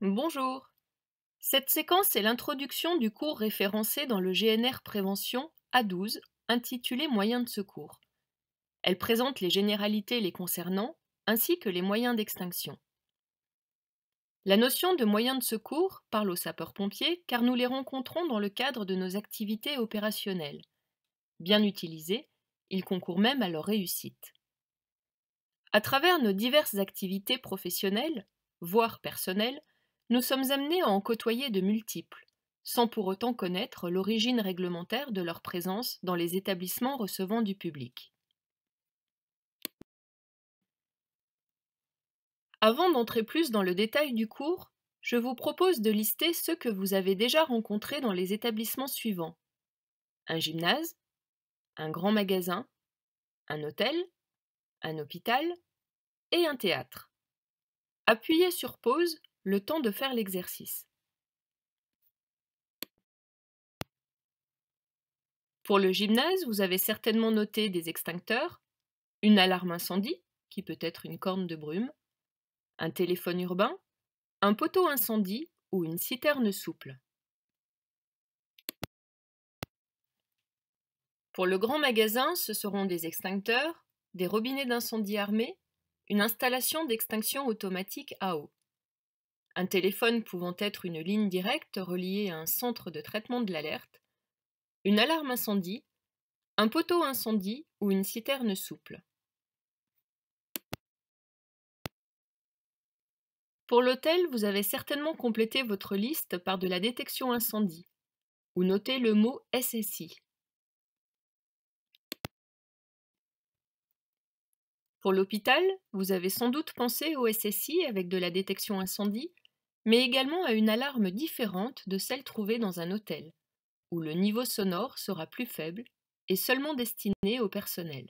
Bonjour. Cette séquence est l'introduction du cours référencé dans le GNR Prévention A12 intitulé Moyens de secours. Elle présente les généralités les concernant ainsi que les moyens d'extinction. La notion de moyens de secours parle aux sapeurs-pompiers car nous les rencontrons dans le cadre de nos activités opérationnelles. Bien utilisés, ils concourent même à leur réussite. À travers nos diverses activités professionnelles, voire personnelles, nous sommes amenés à en côtoyer de multiples, sans pour autant connaître l'origine réglementaire de leur présence dans les établissements recevant du public. Avant d'entrer plus dans le détail du cours, je vous propose de lister ceux que vous avez déjà rencontrés dans les établissements suivants. Un gymnase, un grand magasin, un hôtel, un hôpital et un théâtre. Appuyez sur pause le temps de faire l'exercice. Pour le gymnase, vous avez certainement noté des extincteurs, une alarme incendie, qui peut être une corne de brume, un téléphone urbain, un poteau incendie ou une citerne souple. Pour le grand magasin, ce seront des extincteurs, des robinets d'incendie armés, une installation d'extinction automatique à eau un téléphone pouvant être une ligne directe reliée à un centre de traitement de l'alerte, une alarme incendie, un poteau incendie ou une citerne souple. Pour l'hôtel, vous avez certainement complété votre liste par de la détection incendie ou notez le mot SSI. Pour l'hôpital, vous avez sans doute pensé au SSI avec de la détection incendie mais également à une alarme différente de celle trouvée dans un hôtel, où le niveau sonore sera plus faible et seulement destiné au personnel.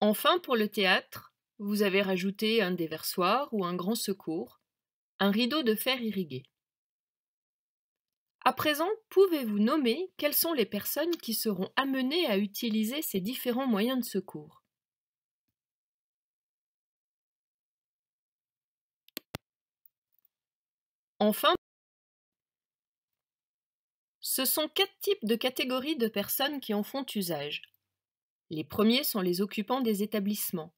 Enfin, pour le théâtre, vous avez rajouté un déversoir ou un grand secours, un rideau de fer irrigué. À présent, pouvez-vous nommer quelles sont les personnes qui seront amenées à utiliser ces différents moyens de secours Enfin, ce sont quatre types de catégories de personnes qui en font usage. Les premiers sont les occupants des établissements,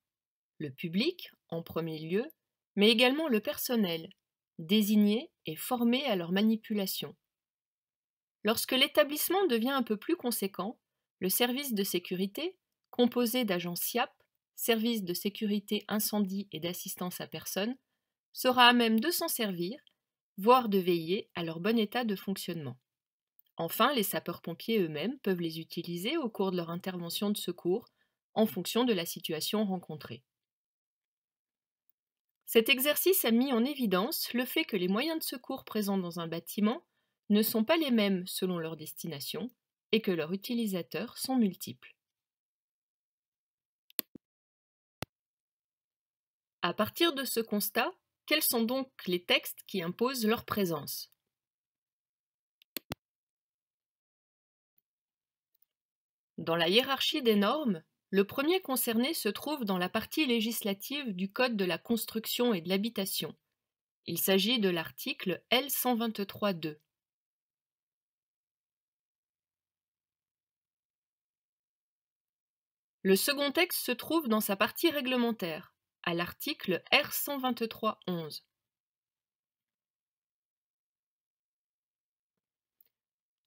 le public en premier lieu, mais également le personnel, désigné et formé à leur manipulation. Lorsque l'établissement devient un peu plus conséquent, le service de sécurité, composé d'agents SIAP, services de sécurité incendie et d'assistance à personne, sera à même de s'en servir voire de veiller à leur bon état de fonctionnement. Enfin, les sapeurs-pompiers eux-mêmes peuvent les utiliser au cours de leur intervention de secours en fonction de la situation rencontrée. Cet exercice a mis en évidence le fait que les moyens de secours présents dans un bâtiment ne sont pas les mêmes selon leur destination et que leurs utilisateurs sont multiples. À partir de ce constat, quels sont donc les textes qui imposent leur présence Dans la hiérarchie des normes, le premier concerné se trouve dans la partie législative du Code de la construction et de l'habitation. Il s'agit de l'article L123.2. Le second texte se trouve dans sa partie réglementaire à l'article R123.11.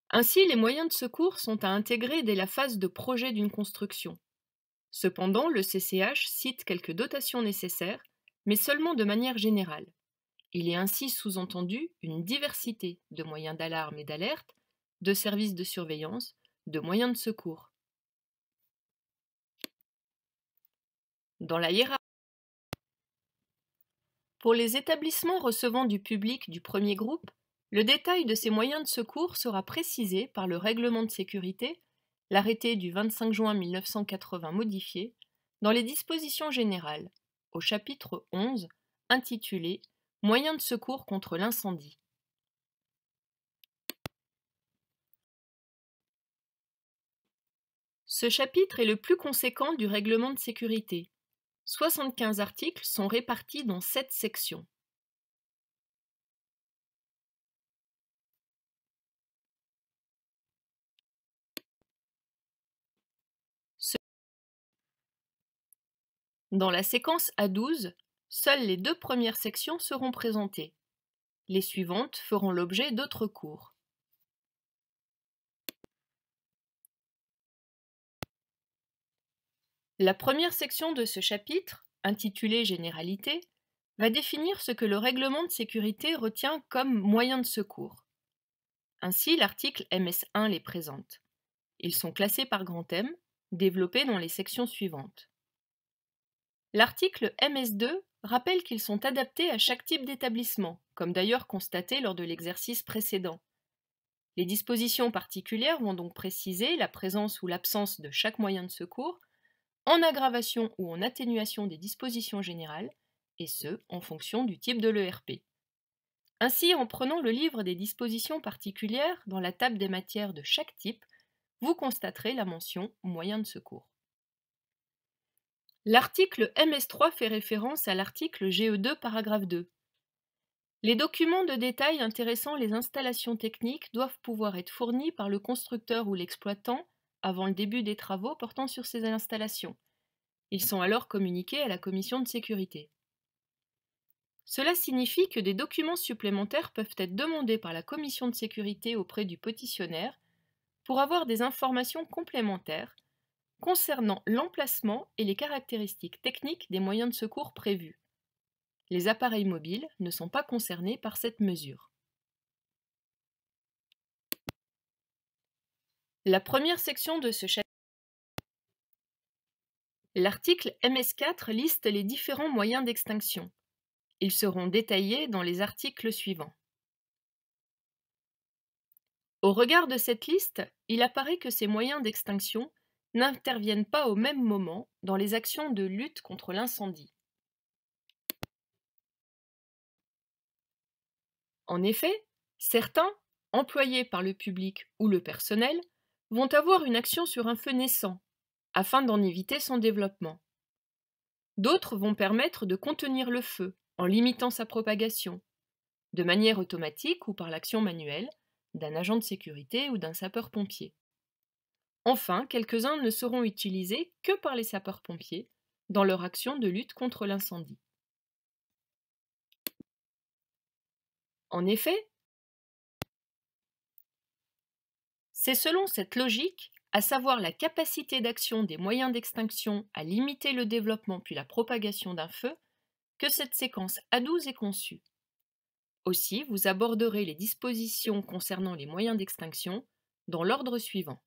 Ainsi, les moyens de secours sont à intégrer dès la phase de projet d'une construction. Cependant, le CCH cite quelques dotations nécessaires, mais seulement de manière générale. Il est ainsi sous-entendu une diversité de moyens d'alarme et d'alerte, de services de surveillance, de moyens de secours. Dans la hiérarchie, pour les établissements recevant du public du premier groupe, le détail de ces moyens de secours sera précisé par le règlement de sécurité, l'arrêté du 25 juin 1980 modifié, dans les dispositions générales, au chapitre 11, intitulé Moyens de secours contre l'incendie. Ce chapitre est le plus conséquent du règlement de sécurité, 75 articles sont répartis dans 7 sections. Dans la séquence A12, seules les deux premières sections seront présentées. Les suivantes feront l'objet d'autres cours. La première section de ce chapitre, intitulée Généralité, va définir ce que le règlement de sécurité retient comme moyen de secours. Ainsi, l'article MS1 les présente. Ils sont classés par grand thème, développés dans les sections suivantes. L'article MS2 rappelle qu'ils sont adaptés à chaque type d'établissement, comme d'ailleurs constaté lors de l'exercice précédent. Les dispositions particulières vont donc préciser la présence ou l'absence de chaque moyen de secours en aggravation ou en atténuation des dispositions générales, et ce, en fonction du type de l'ERP. Ainsi, en prenant le livre des dispositions particulières dans la table des matières de chaque type, vous constaterez la mention moyen de secours. L'article MS3 fait référence à l'article GE2 paragraphe 2. Les documents de détail intéressant les installations techniques doivent pouvoir être fournis par le constructeur ou l'exploitant avant le début des travaux portant sur ces installations. Ils sont alors communiqués à la commission de sécurité. Cela signifie que des documents supplémentaires peuvent être demandés par la commission de sécurité auprès du pétitionnaire pour avoir des informations complémentaires concernant l'emplacement et les caractéristiques techniques des moyens de secours prévus. Les appareils mobiles ne sont pas concernés par cette mesure. La première section de ce chapitre. L'article MS4 liste les différents moyens d'extinction. Ils seront détaillés dans les articles suivants. Au regard de cette liste, il apparaît que ces moyens d'extinction n'interviennent pas au même moment dans les actions de lutte contre l'incendie. En effet, certains, employés par le public ou le personnel, vont avoir une action sur un feu naissant, afin d'en éviter son développement. D'autres vont permettre de contenir le feu en limitant sa propagation, de manière automatique ou par l'action manuelle d'un agent de sécurité ou d'un sapeur-pompier. Enfin, quelques-uns ne seront utilisés que par les sapeurs-pompiers dans leur action de lutte contre l'incendie. En effet, C'est selon cette logique, à savoir la capacité d'action des moyens d'extinction à limiter le développement puis la propagation d'un feu, que cette séquence A12 est conçue. Aussi, vous aborderez les dispositions concernant les moyens d'extinction dans l'ordre suivant.